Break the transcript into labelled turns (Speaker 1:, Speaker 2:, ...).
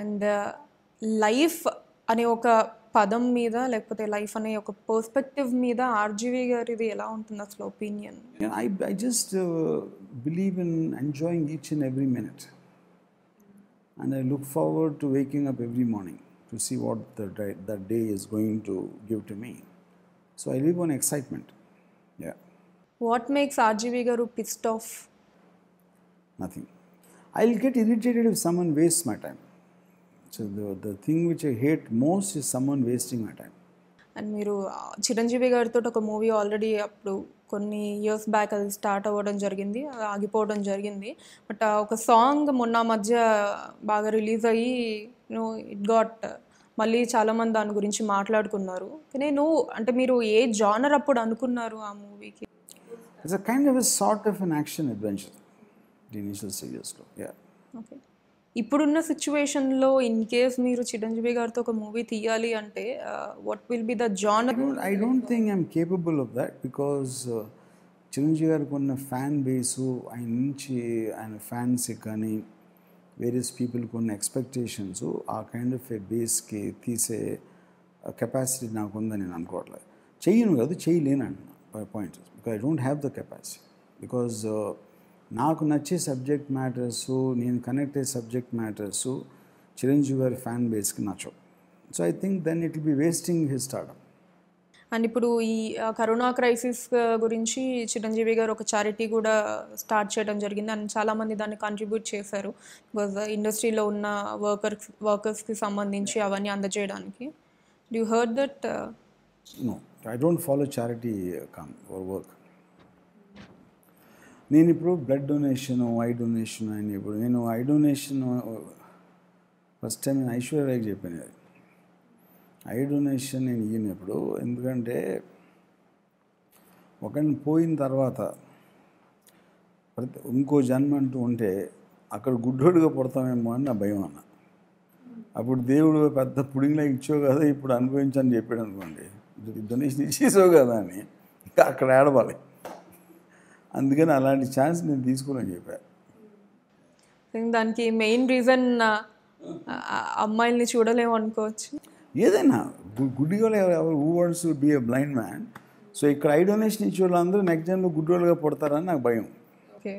Speaker 1: and life అనే ఒక పదం మీద లేకపోతే లైఫ్ అనే ఒక పర్స్పెక్టివ్ మీద ఆర్జీవి గారు ఇది ఎలా ఉంటుంది అసలు opinion
Speaker 2: I I just believe in enjoying each and every minute and I look forward to waking up every morning to see what the day is going to give to me so I live on excitement yeah
Speaker 1: what makes RGV గారు pissed off
Speaker 2: nothing I will get irritated if someone waste my time the thing which I hate most is someone wasting my time
Speaker 1: and మీరు చిరంజీవి గారితో ఒక movie already అప్పుడు కొన్ని years back అది start అవ్వడం జరిగింది ఆగిపోవడం జరిగింది బట్ ఒక సాంగ్ మొన్న మధ్య బాగా రిలీజ్ అయ్యి నో ఇట్ గాట్ మళ్ళీ చాలామంది దాని గురించి మాట్లాడుకున్నారు నేను అంటే మీరు ఏ జానర్ అప్పుడు అనుకున్నారు ఆ మూవీకి
Speaker 2: it's a kind of sort of an action adventure initial స్టేజెస్లో
Speaker 1: ఓకే ఇప్పుడున్న సిచ్యువేషన్లో ఇన్ కేస్ మీరు చిరంజీవి గారితో ఒక మూవీ తీయాలి అంటే what will be the genre
Speaker 2: I don't think I'm capable of that because Chiranjeevi గారికి ఉన్న ఫ్యాన్ బేసు ఆయన నుంచి ఆయన ఫ్యాన్స్ కానీ వేరియస్ పీపుల్కి ఉన్న ఎక్స్పెక్టేషన్స్ ఆ కైండ్ ఆఫ్ ఏ బేస్కి తీసే కెపాసిటీ uh, నాకు ఉందని నేను అనుకోవట్లేదు చేయను కాదు చేయలేను అంటున్నా point because I don't have the capacity because నాకు నచ్చే సబ్జెక్ట్ మ్యాటర్స్ నేను కనెక్ట్ అయ్యే సబ్జెక్ట్ మ్యాటర్స్ చిరంజీవి గారి ఫ్యాన్ బేస్కి నచ్చవు so I think then it be wasting his startup
Speaker 1: and ఇప్పుడు ఈ కరోనా క్రైసిస్ గురించి చిరంజీవి గారు ఒక చారిటీ కూడా స్టార్ట్ చేయడం జరిగింది అండ్ చాలామంది దాన్ని కాంట్రిబ్యూట్ చేశారు బికాజ్ ఇండస్ట్రీలో ఉన్న వర్కర్స్ వర్కర్స్కి సంబంధించి అవన్నీ అందజేయడానికి you heard that
Speaker 2: no I don't follow charity come work నేను ఇప్పుడు బ్లడ్ డొనేషను ఐ డొనేషన్ అని ఇప్పుడు నేను ఐ డొనేషన్ ఫస్ట్ టైం నేను ఐశ్వర్యకి చెప్పాను అది ఐ డొనేషన్ నేను ఇయ్యినప్పుడు ఎందుకంటే ఒకరిని పోయిన తర్వాత ప్రతి ఇంకో జన్మ అంటూ ఉంటే అక్కడ గుడ్డోడుగా పుడతామేమో అని నా భయం అన్న అప్పుడు దేవుడు పెద్ద పుడింగ్లా ఇచ్చావు కదా ఇప్పుడు అనుభవించని చెప్పాడు అనుకోండి డొనేషన్ ఇచ్చేసావు కదా అని అక్కడ ఏడవాలి అందుకని అలాంటి ఛాన్స్ నేను తీసుకోనని చెప్పాను
Speaker 1: దానికి మెయిన్ రీజన్ uh, అమ్మాయిల్ని చూడలేము అనుకోవచ్చు
Speaker 2: ఏదైనా గుడ్డిగా ఎవరు who wants to be a blind man so ఇక్కడ ఐ డొనేషన్ ఇచ్చే వాళ్ళందరూ నెక్స్ట్ జన్లో గుడ్డోళ్ళుగా పుడతారని నాకు భయం
Speaker 1: ఓకే